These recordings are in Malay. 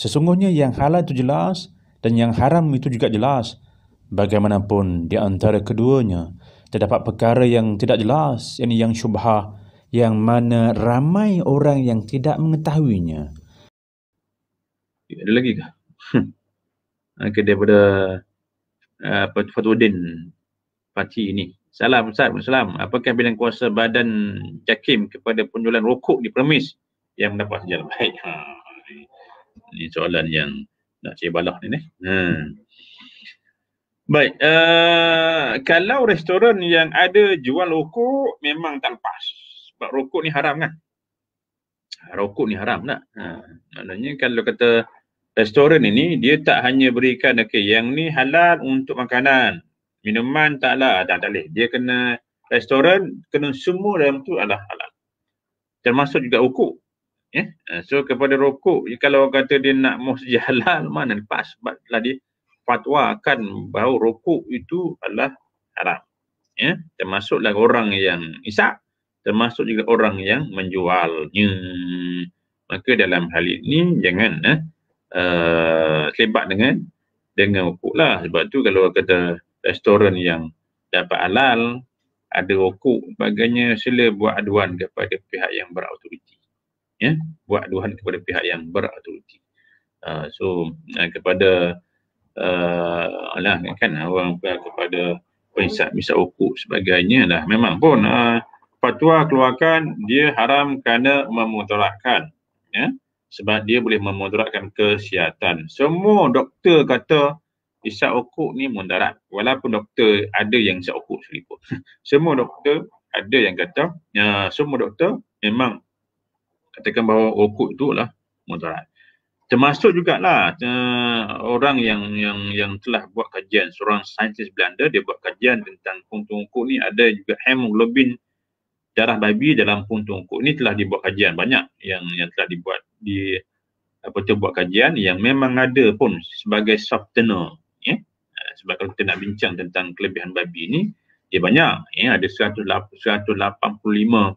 Sesungguhnya yang halal itu jelas dan yang haram itu juga jelas. Bagaimanapun di antara keduanya terdapat perkara yang tidak jelas, yakni yang syubhah yang mana ramai orang yang tidak mengetahuinya. Ada lagi kah? Hmm. Okey daripada uh, Fatwuddin Pati ini. Salam Ustaz, salam. Apakah bilang kuasa badan Jakim kepada penjualan rokok di premis yang mendapat sejarah baik? Ha. Ini soalan yang nak cik balah ni ni. Hmm. Baik, uh, kalau restoran yang ada jual rokok memang tak lepas. Sebab rokok ni haram kan? Ah, rokok ni haram tak? Ha. Maknanya kalau kata restoran ini dia tak hanya berikan okay, yang ni halal untuk makanan. Minuman taklah ada tak boleh. Dia kena restoran kena semua dalam tu adalah halal. Termasuk juga rokok. Yeah. Ya? So kepada rokok, ya, kalau orang kata dia nak musjid halal, mana lepas? Sebab telah difatwakan bahawa rokok itu adalah haram. Yeah. Termasuklah orang yang isap, termasuk juga orang yang menjualnya. Maka dalam hal ini, jangan eh, uh, eh, selebat dengan dengan rokok lah. Sebab tu kalau orang kata restoran yang dapat halal, ada rokok, sebagainya sila buat aduan kepada pihak yang berautoriti ya buat aduan kepada pihak yang berautoriti uh, so uh, kepada uh, alah kan orang kepada penyiasat misal hukum sebagainya lah memang pun uh, fatwa keluarkan dia haram kerana memudaratkan ya sebab dia boleh memudaratkan kesihatan semua doktor kata isap okok ni mundarat walaupun doktor ada yang isap okok sekalipun semua doktor ada yang kata ya. semua doktor memang katakan bahawa rokok lah, mudarat. Termasuk jugalah uh, orang yang yang yang telah buat kajian seorang saintis Belanda dia buat kajian tentang puntung rokok ni ada juga hemoglobin darah babi dalam puntung rokok ni telah dibuat kajian banyak yang yang telah dibuat di apa tu buat kajian yang memang ada pun sebagai softener ya eh, sebab kalau kita nak bincang tentang kelebihan babi ni dia banyak ya ada 185 uh,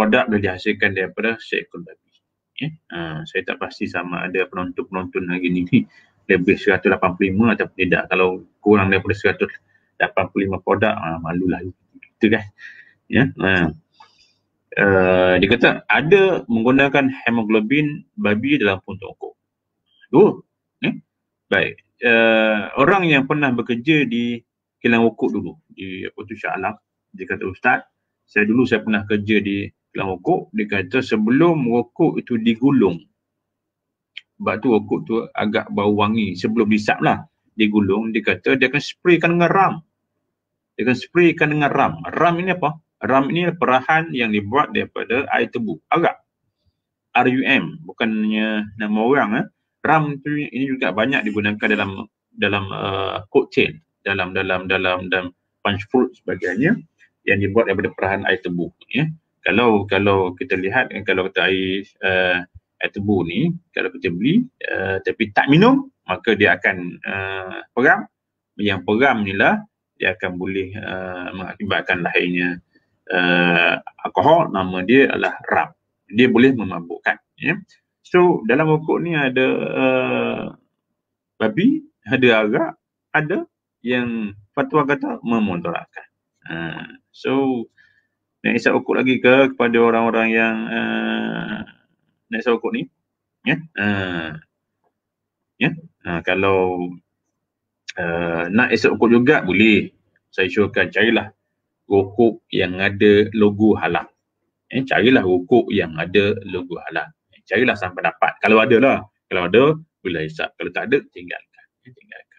produk boleh dihasilkan daripada seekor babi. Okay. Ya, uh, ha, saya tak pasti sama ada penonton-penonton hari ini lebih 185 atau tidak. Kalau kurang daripada 185 produk, uh, malulah itu kan. Ya. Yeah. Ha. Uh. Uh, dia kata ada menggunakan hemoglobin babi dalam puntung kok. Oh, ya. eh? baik. Uh, orang yang pernah bekerja di kilang wukuk dulu di apa tu Shah Alam, dia kata Ustaz, saya dulu saya pernah kerja di dalam rokok dia kata sebelum rokok itu digulung sebab tu rokok tu agak bau wangi sebelum disap lah digulung dia kata dia akan spraykan dengan ram dia akan spraykan dengan ram ram ini apa? ram ini perahan yang dibuat daripada air tebu agak RUM bukannya nama orang eh. ram tu ini juga banyak digunakan dalam dalam uh, cold dalam dalam dalam dalam punch fruit sebagainya yang dibuat daripada perahan air tebu ya kalau kalau kita lihat eh, kalau kita air uh, air tebu ni kalau kita beli uh, tapi tak minum maka dia akan uh, peram yang peram lah dia akan boleh uh, mengakibatkan lahirnya uh, alkohol nama dia adalah rap dia boleh memabukkan yeah. so dalam rokok ni ada uh, babi ada agak ada yang fatwa kata memudaratkan uh, so naik hisap rokok lagi ke kepada orang-orang yang uh, eh, naik hisap rokok ni ya yeah. uh, yeah. Ha, uh, kalau uh, nak hisap rokok juga boleh saya syorkan carilah rokok yang ada logo halal eh, carilah rokok yang ada logo halal carilah sampai dapat kalau ada lah kalau ada boleh hisap kalau tak ada tinggalkan tinggalkan